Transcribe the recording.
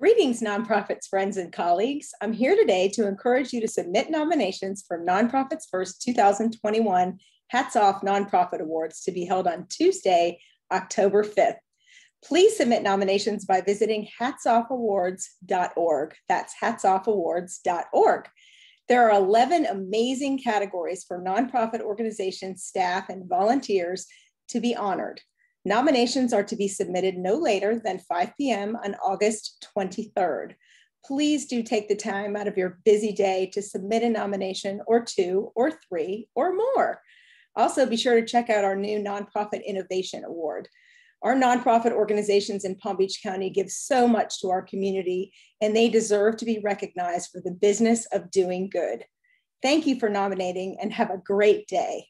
Greetings, nonprofits, friends, and colleagues. I'm here today to encourage you to submit nominations for Nonprofits First 2021 Hats Off Nonprofit Awards to be held on Tuesday, October 5th. Please submit nominations by visiting hatsoffawards.org. That's hatsoffawards.org. There are 11 amazing categories for nonprofit organizations, staff, and volunteers to be honored. Nominations are to be submitted no later than 5 p.m. on August 23rd. Please do take the time out of your busy day to submit a nomination or two or three or more. Also, be sure to check out our new Nonprofit Innovation Award. Our nonprofit organizations in Palm Beach County give so much to our community, and they deserve to be recognized for the business of doing good. Thank you for nominating and have a great day.